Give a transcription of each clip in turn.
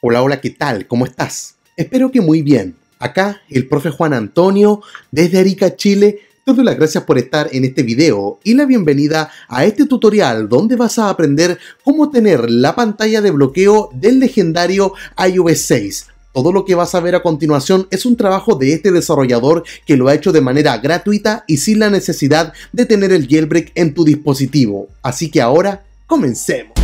Hola, hola, ¿qué tal? ¿Cómo estás? Espero que muy bien. Acá el profe Juan Antonio, desde Arica, Chile, te doy las gracias por estar en este video y la bienvenida a este tutorial donde vas a aprender cómo tener la pantalla de bloqueo del legendario iOS 6 todo lo que vas a ver a continuación es un trabajo de este desarrollador que lo ha hecho de manera gratuita y sin la necesidad de tener el jailbreak en tu dispositivo. Así que ahora, comencemos.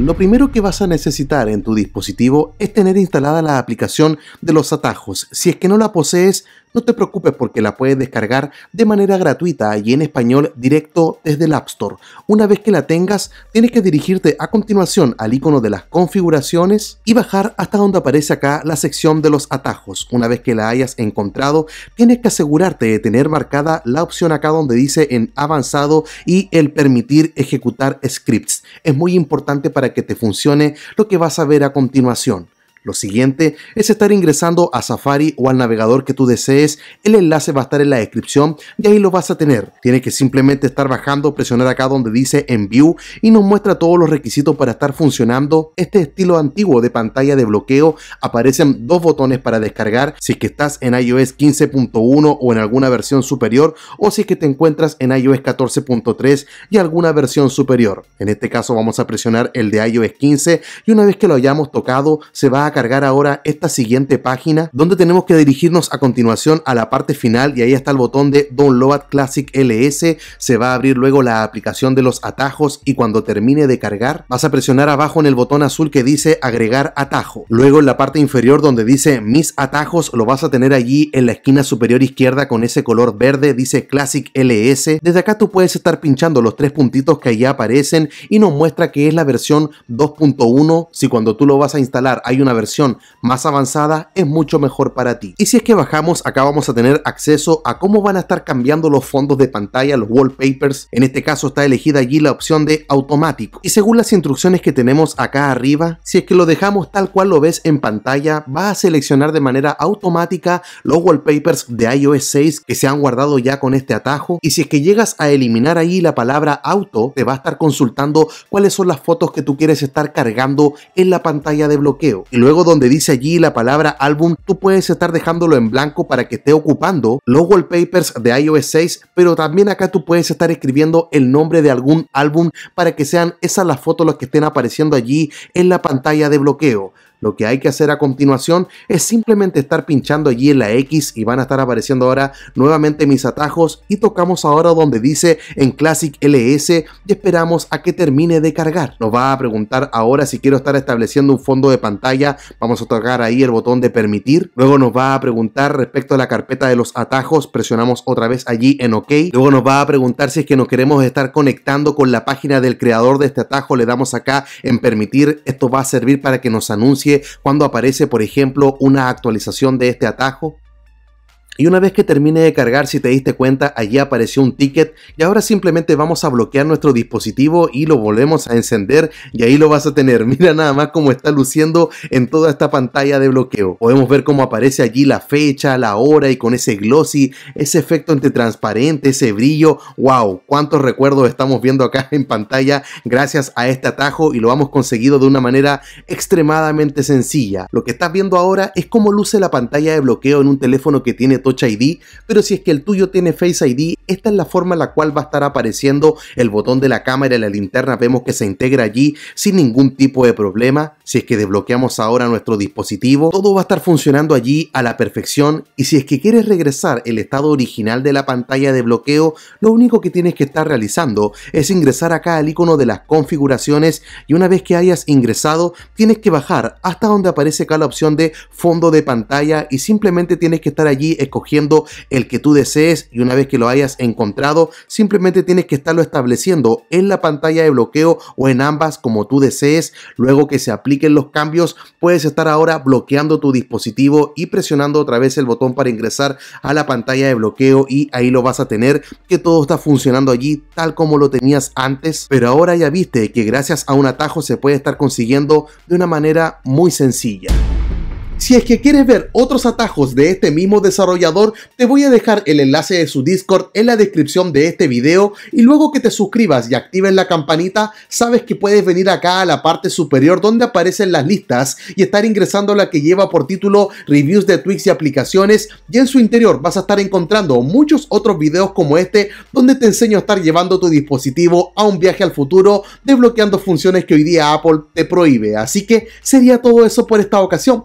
Lo primero que vas a necesitar en tu dispositivo es tener instalada la aplicación de los atajos, si es que no la posees no te preocupes porque la puedes descargar de manera gratuita y en español directo desde el App Store. Una vez que la tengas, tienes que dirigirte a continuación al icono de las configuraciones y bajar hasta donde aparece acá la sección de los atajos. Una vez que la hayas encontrado, tienes que asegurarte de tener marcada la opción acá donde dice en avanzado y el permitir ejecutar scripts. Es muy importante para que te funcione lo que vas a ver a continuación. Lo siguiente es estar ingresando a Safari o al navegador que tú desees. El enlace va a estar en la descripción y ahí lo vas a tener. Tienes que simplemente estar bajando, presionar acá donde dice en view y nos muestra todos los requisitos para estar funcionando este estilo antiguo de pantalla de bloqueo. Aparecen dos botones para descargar si es que estás en iOS 15.1 o en alguna versión superior o si es que te encuentras en iOS 14.3 y alguna versión superior. En este caso vamos a presionar el de iOS 15 y una vez que lo hayamos tocado se va a cargar ahora esta siguiente página donde tenemos que dirigirnos a continuación a la parte final y ahí está el botón de Download Classic LS. Se va a abrir luego la aplicación de los atajos y cuando termine de cargar vas a presionar abajo en el botón azul que dice agregar atajo. Luego en la parte inferior donde dice mis atajos lo vas a tener allí en la esquina superior izquierda con ese color verde dice Classic LS. Desde acá tú puedes estar pinchando los tres puntitos que allí aparecen y nos muestra que es la versión 2.1 si cuando tú lo vas a instalar hay una versión versión más avanzada es mucho mejor para ti. Y si es que bajamos, acá vamos a tener acceso a cómo van a estar cambiando los fondos de pantalla, los wallpapers. En este caso está elegida allí la opción de automático. Y según las instrucciones que tenemos acá arriba, si es que lo dejamos tal cual lo ves en pantalla, va a seleccionar de manera automática los wallpapers de iOS 6 que se han guardado ya con este atajo. Y si es que llegas a eliminar ahí la palabra auto, te va a estar consultando cuáles son las fotos que tú quieres estar cargando en la pantalla de bloqueo. Y luego Luego donde dice allí la palabra álbum, tú puedes estar dejándolo en blanco para que esté ocupando los wallpapers de iOS 6, pero también acá tú puedes estar escribiendo el nombre de algún álbum para que sean esas las fotos las que estén apareciendo allí en la pantalla de bloqueo. Lo que hay que hacer a continuación es simplemente estar pinchando allí en la X y van a estar apareciendo ahora nuevamente mis atajos y tocamos ahora donde dice en Classic LS y esperamos a que termine de cargar. Nos va a preguntar ahora si quiero estar estableciendo un fondo de pantalla, vamos a tocar ahí el botón de permitir. Luego nos va a preguntar respecto a la carpeta de los atajos, presionamos otra vez allí en OK. Luego nos va a preguntar si es que nos queremos estar conectando con la página del creador de este atajo, le damos acá en permitir. Esto va a servir para que nos anuncie cuando aparece, por ejemplo, una actualización de este atajo y una vez que termine de cargar, si te diste cuenta, allí apareció un ticket y ahora simplemente vamos a bloquear nuestro dispositivo y lo volvemos a encender y ahí lo vas a tener. Mira nada más cómo está luciendo en toda esta pantalla de bloqueo. Podemos ver cómo aparece allí la fecha, la hora y con ese glossy, ese efecto entre transparente, ese brillo. ¡Wow! ¿Cuántos recuerdos estamos viendo acá en pantalla gracias a este atajo y lo hemos conseguido de una manera extremadamente sencilla? Lo que estás viendo ahora es cómo luce la pantalla de bloqueo en un teléfono que tiene Touch ID, pero si es que el tuyo tiene Face ID, esta es la forma en la cual va a estar apareciendo el botón de la cámara y la linterna, vemos que se integra allí sin ningún tipo de problema si es que desbloqueamos ahora nuestro dispositivo, todo va a estar funcionando allí a la perfección y si es que quieres regresar el estado original de la pantalla de bloqueo, lo único que tienes que estar realizando es ingresar acá al icono de las configuraciones y una vez que hayas ingresado, tienes que bajar hasta donde aparece acá la opción de fondo de pantalla y simplemente tienes que estar allí escogiendo el que tú desees y una vez que lo hayas encontrado, simplemente tienes que estarlo estableciendo en la pantalla de bloqueo o en ambas como tú desees, luego que se aplique los cambios puedes estar ahora bloqueando tu dispositivo y presionando otra vez el botón para ingresar a la pantalla de bloqueo y ahí lo vas a tener que todo está funcionando allí tal como lo tenías antes, pero ahora ya viste que gracias a un atajo se puede estar consiguiendo de una manera muy sencilla. Si es que quieres ver otros atajos de este mismo desarrollador, te voy a dejar el enlace de su Discord en la descripción de este video y luego que te suscribas y actives la campanita, sabes que puedes venir acá a la parte superior donde aparecen las listas y estar ingresando la que lleva por título Reviews de Twix y aplicaciones y en su interior vas a estar encontrando muchos otros videos como este donde te enseño a estar llevando tu dispositivo a un viaje al futuro desbloqueando funciones que hoy día Apple te prohíbe. Así que sería todo eso por esta ocasión.